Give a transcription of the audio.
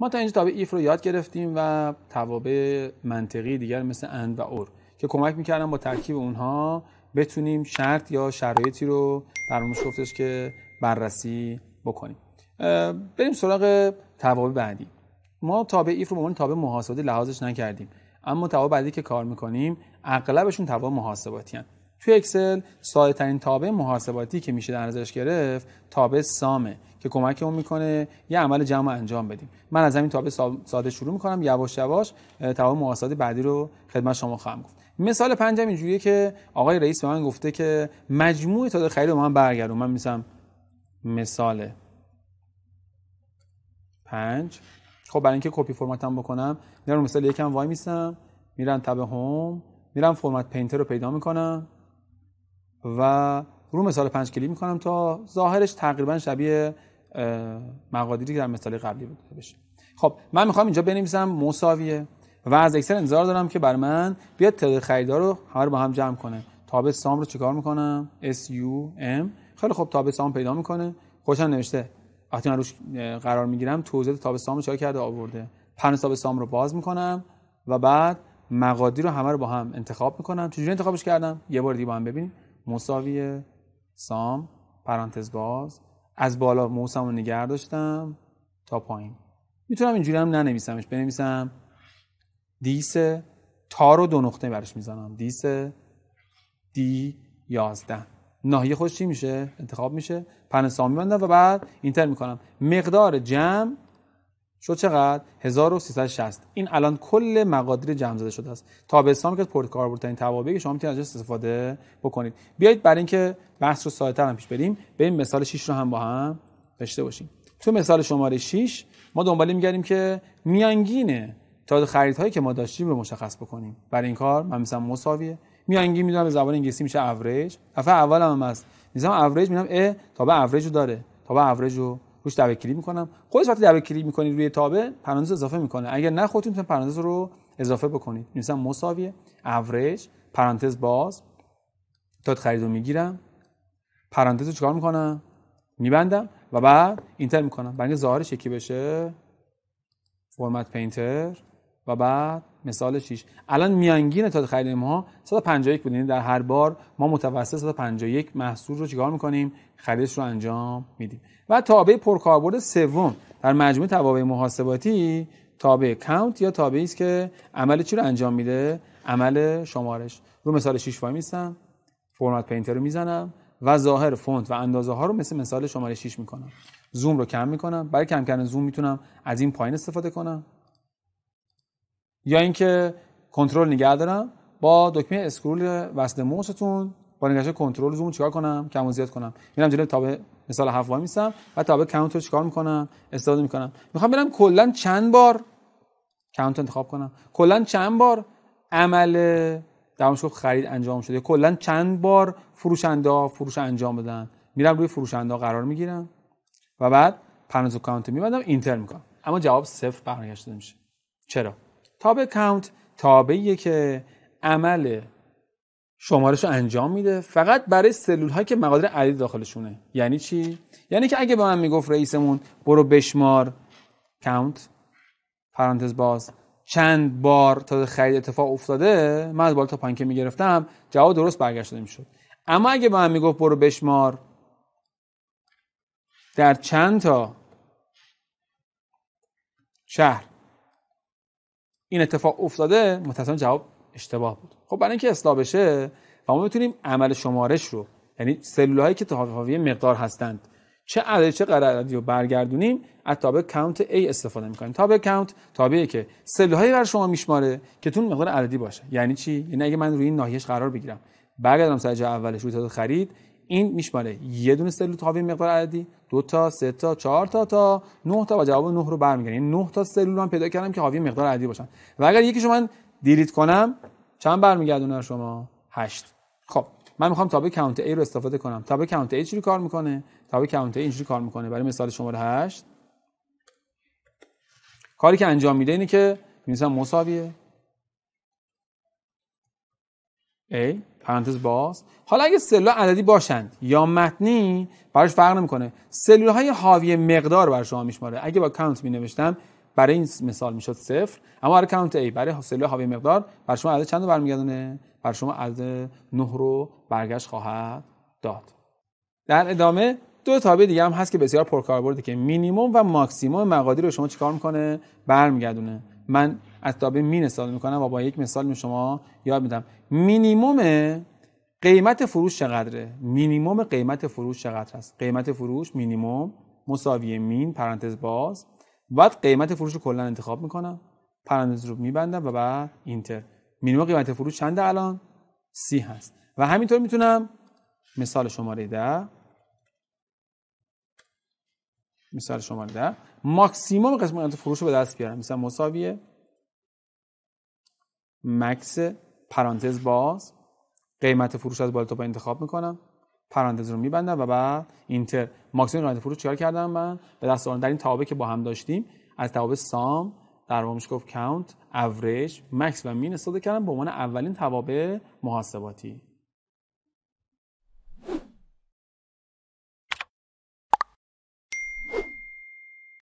ما تا اینجا تابع ایف رو یاد گرفتیم و توابع منطقی دیگر مثل اند و اور که کمک میکردن با ترکیب اونها بتونیم شرط یا شرایطی رو در موردش گفتش که بررسی بکنیم بریم سراغ توابع بعدی ما تابع ایف رو به عنوان تابع محاسباتی لحاظش نکردیم اما توابع بعدی که کار میکنیم اغلبشون توابع محاسباتی توی اکسل ساده ترین تابع محاسباتی که میشه در نظرش گرفت تابع سامه که کمک اون میکنه یه عمل جمع انجام بدیم من از همین تابع ساده شروع میکنم یواش یواش تابع محاسباتی بعدی رو خدمت شما خواهم گفت مثال پنجم اینجوریه که آقای رئیس به من گفته که مجموع تعداد خیلی من برگردون من میسم مثال پنج خب برای اینکه کپی فرماتم بکنم میرم مثال یکم وای میسم میرم تب هوم میرم فرمت پینتر رو پیدا میکنم و رو مثال پنج کلی میکنم تا ظاهرش تقریبا شبیه مقادیری که در مثال قبلی بوده بشه خب من میخوام اینجا بنویسم مساویه و از اکثر انتظار دارم که بر من بیاد تعداد خریدار رو همه با هم جمع کنه تابع سام رو چیکار میکنم اس یو ام خیلی خب تابع سام پیدا میکنه خوشم نوشته وقتی من روش قرار میگیرم توزیع تابع سام رو چیکار کرده آورده پنج تابع سام رو باز میکنم و بعد مقادیر رو همه رو با هم انتخاب میکنم چجوری انتخابش کردم یه بار دیگه با هم ببینیم مساویه سام پرانتز باز از بالا موسم رو داشتم تا پایین میتونم اینجوری هم ننویسمش بنویسم دیس تا رو دو نقطه برش میزنم دیس دی یازده ناحیه خودش چی میشه؟ انتخاب میشه پن سام میبندم و بعد اینتر میکنم مقدار جمع شد چقدر 1360 این الان کل مقادیر جمع زده شده است تا تابستان که این توابعی که شما میتونید ازش استفاده بکنید بیایید برای اینکه بحث رو ساده‌تر هم پیش بریم به این مثال 6 رو هم با هم داشته باشیم تو مثال شماره 6 ما دنباله میگردیم که میانگین تا خریدهایی که ما داشتیم رو مشخص بکنیم برای این کار من مثلا مساویه میانگین میدونم به زبان انگلیسی میشه اوریج دفعه اول هم هست میذارم اوریج ا تا به اوریج رو داره تا به اوریج رو روش دبل کلیک میکنم خودش وقتی دبل کلیک میکنید روی تابه پرانتز اضافه میکنه اگر نه خودتون میتونید پرانتز رو اضافه بکنید مثلا مساویه اوریج پرانتز باز تا خرید رو میگیرم پرانتز رو چیکار میکنم میبندم و بعد اینتر میکنم برای ظاهرش یکی بشه فرمت پینتر و بعد مثال 6 الان میانگین تعداد خرید ما 151 بود یعنی در هر بار ما متوسط 151 محصول رو چیکار میکنیم خریدش رو انجام میدیم و تابع پرکاربرد سوم در مجموعه توابع محاسباتی تابع کاونت یا تابعی است که عمل چی رو انجام میده عمل شمارش رو مثال 6 وای میستم فرمت پینتر رو میزنم و ظاهر فونت و اندازه ها رو مثل مثال شماره 6 میکنم زوم رو کم میکنم برای کم کردن زوم میتونم از این پایین استفاده کنم یا اینکه کنترل نگه دارم با دکمه اسکرول وسط موستون با نگاش کنترل زوم چیکار کنم کم و زیاد کنم میرم جلوی تابه مثال هفت وای و تابه کانت رو چیکار میکنم استفاده میکنم میخوام برم کلا چند بار کانت انتخاب کنم کلا چند بار عمل دمشق خرید انجام شده کلا چند بار فروشنده فروش انجام بدن میرم روی فروشنده قرار میگیرم و بعد پنزو کانت میبندم اینتر میکنم اما جواب صفر برنگشته میشه چرا تاب کاونت تابعیه که عمل شمارش رو انجام میده فقط برای سلول هایی که مقادیر عدید داخلشونه یعنی چی یعنی که اگه به من میگفت رئیسمون برو بشمار کاونت پرانتز باز چند بار تا خرید اتفاق افتاده من از بالا تا پایین میگرفتم جواب درست برگشت میشد اما اگه به من میگفت برو بشمار در چند تا شهر این اتفاق افتاده متأسفانه جواب اشتباه بود خب برای اینکه اصلاح بشه و ما میتونیم عمل شمارش رو یعنی سلول هایی که تحاوی مقدار هستند چه عددی چه قرار رو برگردونیم از تابع کاونت A استفاده میکنیم تابع کاونت تابعی که سلول هایی بر شما میشماره که تون مقدار عددی باشه یعنی چی یعنی اگه من روی این ناحیهش قرار بگیرم برگردم سر اولش روی خرید این میشماره یه دونه سلول تاوی مقدار عددی دو تا سه تا چهار تا تا نه تا و جواب نه رو برمیگردم یعنی نه تا سلول من پیدا کردم که حاوی مقدار عددی باشن و اگر یکیشو من دیلیت کنم چند برمیگردونه شما هشت خب من میخوام تابع کاونت A رو استفاده کنم تابع کاونت ای چجوری کار میکنه تابع کاونت ای اینجوری کار میکنه برای مثال شماره 8 کاری که انجام میده اینه که مثلا مساویه A پرانتز باز حالا اگه سلول عددی باشند یا متنی براش فرق نمیکنه سلول های حاوی مقدار بر شما میشماره اگه با کانت می نوشتم برای این مثال میشد صفر اما برای کانت ای برای سلول حاوی مقدار بر شما عدد چند رو برمیگردونه بر شما عدد 9 رو برگشت خواهد داد در ادامه دو تابع دیگه هم هست که بسیار پرکاربرده که مینیمم و ماکسیمم مقادیر رو شما چیکار میکنه برمیگردونه من از تابه مین استفاده میکنم و با یک مثال شما یاد میدم مینیموم قیمت فروش چقدره مینیموم قیمت فروش چقدر است قیمت فروش مینیموم مساوی مین پرانتز باز بعد قیمت فروش رو کلا انتخاب میکنم پرانتز رو میبندم و بعد اینتر مینیموم قیمت فروش چنده الان سی هست و همینطور میتونم مثال شماره ده مثال شماره ده ماکسیموم قسمت فروش رو به دست بیارم مثلا مساویه مکس پرانتز باز قیمت فروش از بالا تا پایین انتخاب میکنم پرانتز رو میبندم و بعد اینتر ماکسیموم قیمت فروش چیکار کردم من به دست آوردن در این تابه که با هم داشتیم از توابه سام در واقع گفت کاونت اوریج مکس و مین استفاده کردم به عنوان اولین توابع محاسباتی